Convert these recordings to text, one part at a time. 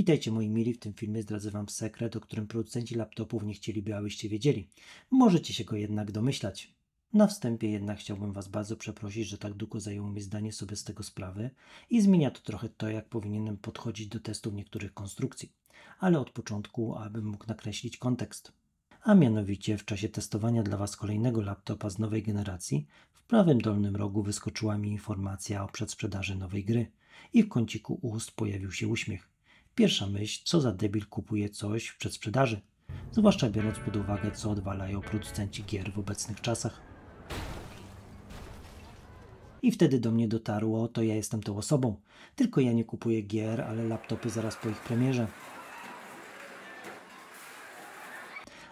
Witajcie moi mili, w tym filmie zdradzę Wam sekret, o którym producenci laptopów nie chcieliby, abyście wiedzieli. Możecie się go jednak domyślać. Na wstępie jednak chciałbym Was bardzo przeprosić, że tak długo zajęło mi zdanie sobie z tego sprawy i zmienia to trochę to, jak powinienem podchodzić do testów niektórych konstrukcji. Ale od początku, abym mógł nakreślić kontekst. A mianowicie w czasie testowania dla Was kolejnego laptopa z nowej generacji w prawym dolnym rogu wyskoczyła mi informacja o przedsprzedaży nowej gry i w kąciku ust pojawił się uśmiech. Pierwsza myśl, co za debil kupuje coś w przedsprzedaży, zwłaszcza biorąc pod uwagę, co odwalają producenci gier w obecnych czasach. I wtedy do mnie dotarło, to ja jestem tą osobą. Tylko ja nie kupuję gier, ale laptopy zaraz po ich premierze.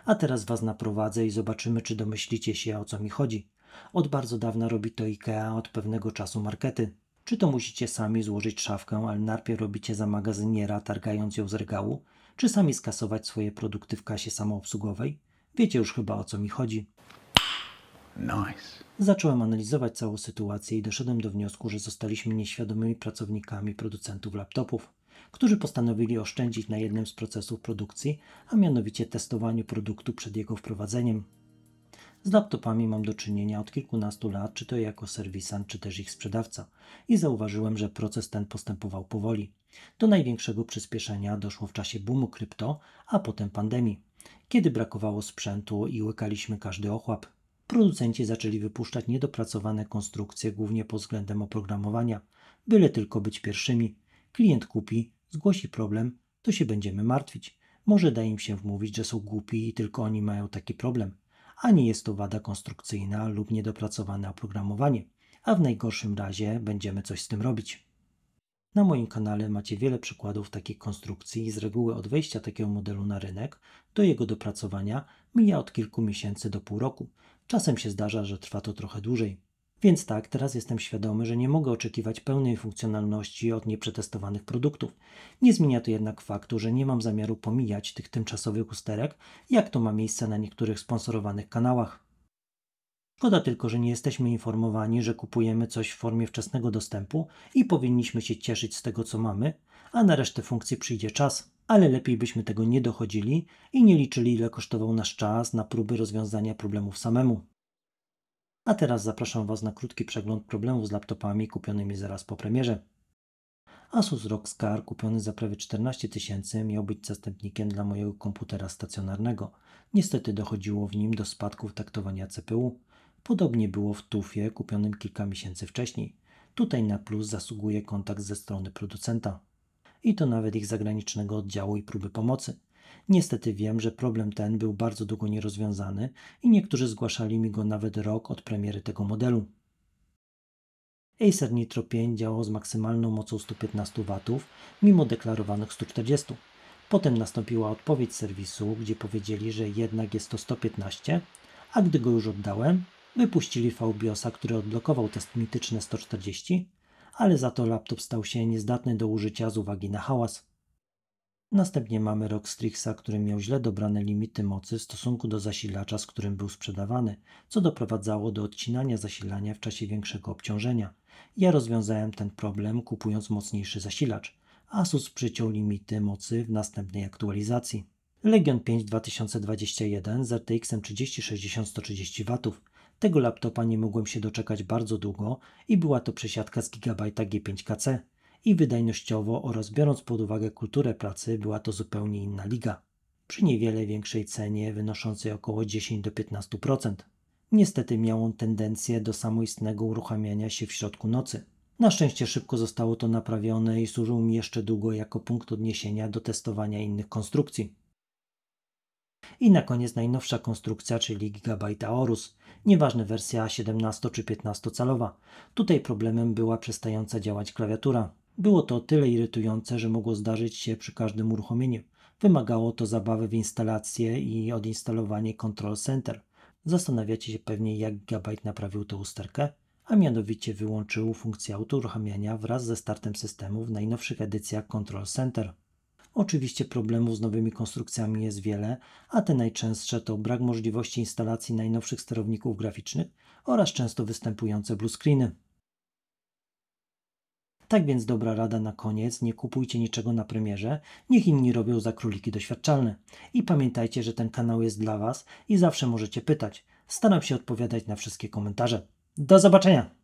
A teraz Was naprowadzę i zobaczymy, czy domyślicie się, o co mi chodzi. Od bardzo dawna robi to IKEA, od pewnego czasu markety. Czy to musicie sami złożyć szafkę, ale najpierw robicie za magazyniera, targając ją z regału, czy sami skasować swoje produkty w kasie samoobsługowej? Wiecie już chyba o co mi chodzi. Nice. Zacząłem analizować całą sytuację i doszedłem do wniosku, że zostaliśmy nieświadomymi pracownikami producentów laptopów, którzy postanowili oszczędzić na jednym z procesów produkcji, a mianowicie testowaniu produktu przed jego wprowadzeniem. Z laptopami mam do czynienia od kilkunastu lat, czy to jako serwisant, czy też ich sprzedawca. I zauważyłem, że proces ten postępował powoli. Do największego przyspieszenia doszło w czasie boomu krypto, a potem pandemii, kiedy brakowało sprzętu i łykaliśmy każdy ochłap. Producenci zaczęli wypuszczać niedopracowane konstrukcje, głównie pod względem oprogramowania, byle tylko być pierwszymi. Klient kupi, zgłosi problem, to się będziemy martwić. Może da im się wmówić, że są głupi i tylko oni mają taki problem ani jest to wada konstrukcyjna lub niedopracowane oprogramowanie, a w najgorszym razie będziemy coś z tym robić. Na moim kanale macie wiele przykładów takich konstrukcji i z reguły od wejścia takiego modelu na rynek do jego dopracowania mija od kilku miesięcy do pół roku. Czasem się zdarza, że trwa to trochę dłużej. Więc tak, teraz jestem świadomy, że nie mogę oczekiwać pełnej funkcjonalności od nieprzetestowanych produktów. Nie zmienia to jednak faktu, że nie mam zamiaru pomijać tych tymczasowych usterek, jak to ma miejsce na niektórych sponsorowanych kanałach. Szkoda tylko, że nie jesteśmy informowani, że kupujemy coś w formie wczesnego dostępu i powinniśmy się cieszyć z tego, co mamy, a na resztę funkcji przyjdzie czas, ale lepiej byśmy tego nie dochodzili i nie liczyli, ile kosztował nasz czas na próby rozwiązania problemów samemu. A teraz zapraszam Was na krótki przegląd problemów z laptopami kupionymi zaraz po premierze. Asus ROG Scar kupiony za prawie 14 tysięcy miał być zastępnikiem dla mojego komputera stacjonarnego. Niestety dochodziło w nim do spadków taktowania CPU. Podobnie było w TUFie kupionym kilka miesięcy wcześniej. Tutaj na plus zasługuje kontakt ze strony producenta. I to nawet ich zagranicznego oddziału i próby pomocy. Niestety wiem, że problem ten był bardzo długo nierozwiązany i niektórzy zgłaszali mi go nawet rok od premiery tego modelu. Acer Nitro 5 działał z maksymalną mocą 115 W, mimo deklarowanych 140. Potem nastąpiła odpowiedź serwisu, gdzie powiedzieli, że jednak jest to 115, a gdy go już oddałem, wypuścili VBIOSa, który odblokował test mityczne 140, ale za to laptop stał się niezdatny do użycia z uwagi na hałas. Następnie mamy rok Strixa, który miał źle dobrane limity mocy w stosunku do zasilacza, z którym był sprzedawany, co doprowadzało do odcinania zasilania w czasie większego obciążenia. Ja rozwiązałem ten problem kupując mocniejszy zasilacz. Asus przyciął limity mocy w następnej aktualizacji. Legion 5 2021 z RTX 3060 130W. Tego laptopa nie mogłem się doczekać bardzo długo i była to przesiadka z gigabajta G5KC i wydajnościowo oraz biorąc pod uwagę kulturę pracy była to zupełnie inna liga, przy niewiele większej cenie wynoszącej około 10-15%. Niestety miał on tendencję do samoistnego uruchamiania się w środku nocy. Na szczęście szybko zostało to naprawione i służył mi jeszcze długo jako punkt odniesienia do testowania innych konstrukcji. I na koniec najnowsza konstrukcja, czyli Gigabyte Aorus, nieważne wersja 17 czy 15 calowa. Tutaj problemem była przestająca działać klawiatura. Było to o tyle irytujące, że mogło zdarzyć się przy każdym uruchomieniu. Wymagało to zabawy w instalację i odinstalowanie Control Center. Zastanawiacie się pewnie, jak Gigabyte naprawił tę usterkę? A mianowicie wyłączył funkcję autouruchamiania wraz ze startem systemu w najnowszych edycjach Control Center. Oczywiście problemów z nowymi konstrukcjami jest wiele, a te najczęstsze to brak możliwości instalacji najnowszych sterowników graficznych oraz często występujące bluescreeny. Tak więc dobra rada na koniec, nie kupujcie niczego na premierze, niech inni robią za króliki doświadczalne. I pamiętajcie, że ten kanał jest dla Was i zawsze możecie pytać. Staram się odpowiadać na wszystkie komentarze. Do zobaczenia!